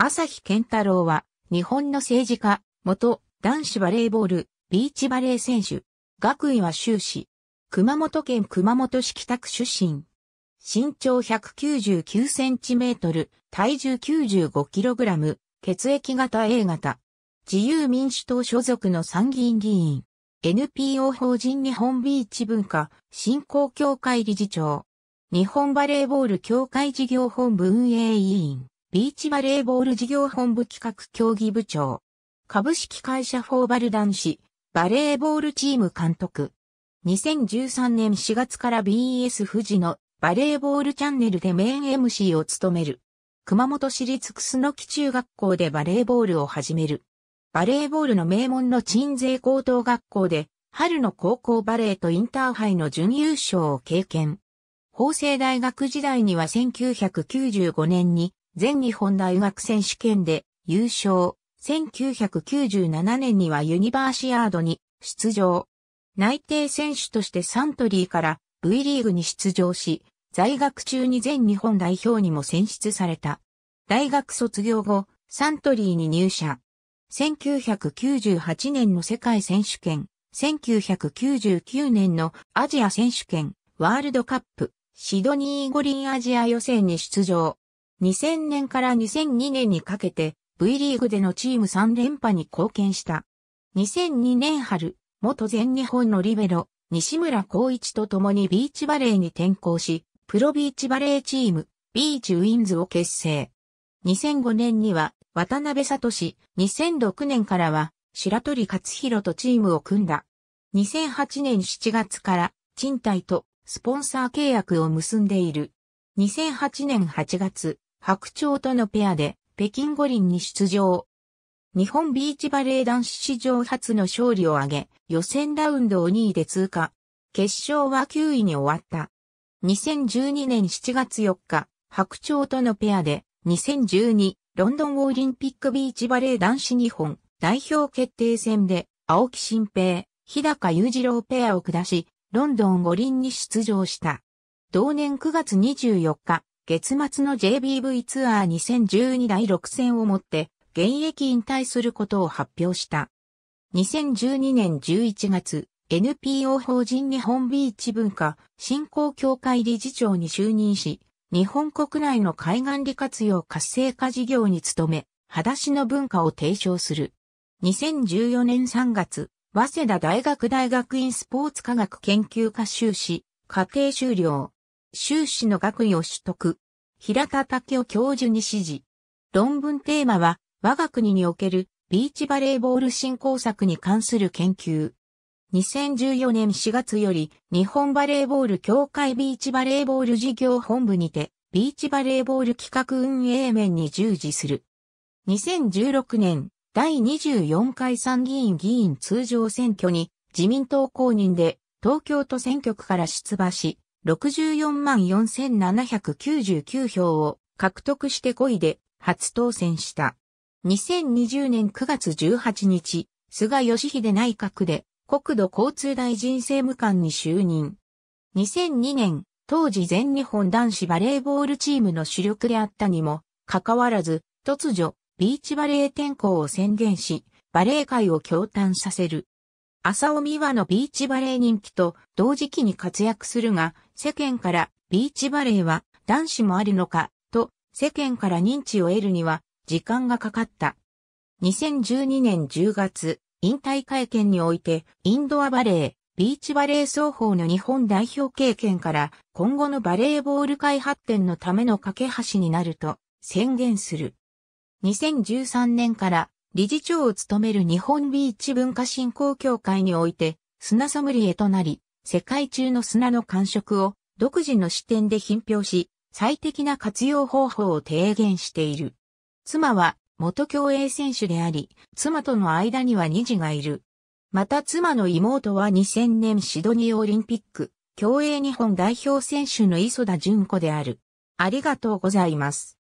朝日健太郎は、日本の政治家、元、男子バレーボール、ビーチバレー選手、学位は修士、熊本県熊本市北区出身。身長199センチメートル、体重95キログラム、血液型 A 型。自由民主党所属の参議院議員。NPO 法人日本ビーチ文化振興協会理事長。日本バレーボール協会事業本部運営委員。ビーチバレーボール事業本部企画競技部長。株式会社フォーバル男子、バレーボールチーム監督。2013年4月から BS 富士のバレーボールチャンネルでメイン MC を務める。熊本市立楠木中学校でバレーボールを始める。バレーボールの名門の鎮西高等学校で、春の高校バレーとインターハイの準優勝を経験。法政大学時代には1995年に全日本大学選手権で優勝。1997年にはユニバーシアードに出場。内定選手としてサントリーから V リーグに出場し、在学中に全日本代表にも選出された。大学卒業後、サントリーに入社。1998年の世界選手権、1999年のアジア選手権、ワールドカップ、シドニー五輪アジア予選に出場。2000年から2002年にかけて V リーグでのチーム3連覇に貢献した。2002年春、元全日本のリベロ、西村光一と共にビーチバレーに転向し、プロビーチバレーチーム、ビーチウィンズを結成。2005年には渡辺聡、2006年からは白鳥勝弘とチームを組んだ。2008年7月から賃貸とスポンサー契約を結んでいる。2008年8月、白鳥とのペアで北京五輪に出場。日本ビーチバレー男子史上初の勝利を挙げ、予選ラウンドを2位で通過。決勝は9位に終わった。2012年7月4日、白鳥とのペアで、2012ロンドンオリンピックビーチバレー男子日本代表決定戦で、青木新平、日高裕次郎ペアを下し、ロンドン五輪に出場した。同年9月24日、月末の JBV ツアー2012第6戦をもって現役引退することを発表した。2012年11月、NPO 法人日本ビーチ文化振興協会理事長に就任し、日本国内の海岸利活用活性化事業に努め、裸足の文化を提唱する。2014年3月、早稲田大学大学院スポーツ科学研究科修士、家庭修了。修士の学位を取得。平田武雄教授に指示。論文テーマは、我が国におけるビーチバレーボール振興策に関する研究。2014年4月より、日本バレーボール協会ビーチバレーボール事業本部にて、ビーチバレーボール企画運営面に従事する。2016年、第24回参議院議員通常選挙に、自民党公認で、東京都選挙区から出馬し、64万4799票を獲得して5位で初当選した。2020年9月18日、菅義偉内閣で国土交通大臣政務官に就任。2002年、当時全日本男子バレーボールチームの主力であったにも、かかわらず、突如、ビーチバレー転向を宣言し、バレー界を共嘆させる。浅尾美和のビーチバレー人気と同時期に活躍するが、世間からビーチバレーは男子もあるのかと世間から認知を得るには時間がかかった。2012年10月、引退会見においてインドアバレー、ビーチバレー双方の日本代表経験から今後のバレーボール界発展のための架け橋になると宣言する。2013年から理事長を務める日本ビーチ文化振興協会において砂ソムリエとなり、世界中の砂の感触を独自の視点で品評し、最適な活用方法を提言している。妻は元競泳選手であり、妻との間には2児がいる。また妻の妹は2000年シドニーオリンピック、競泳日本代表選手の磯田純子である。ありがとうございます。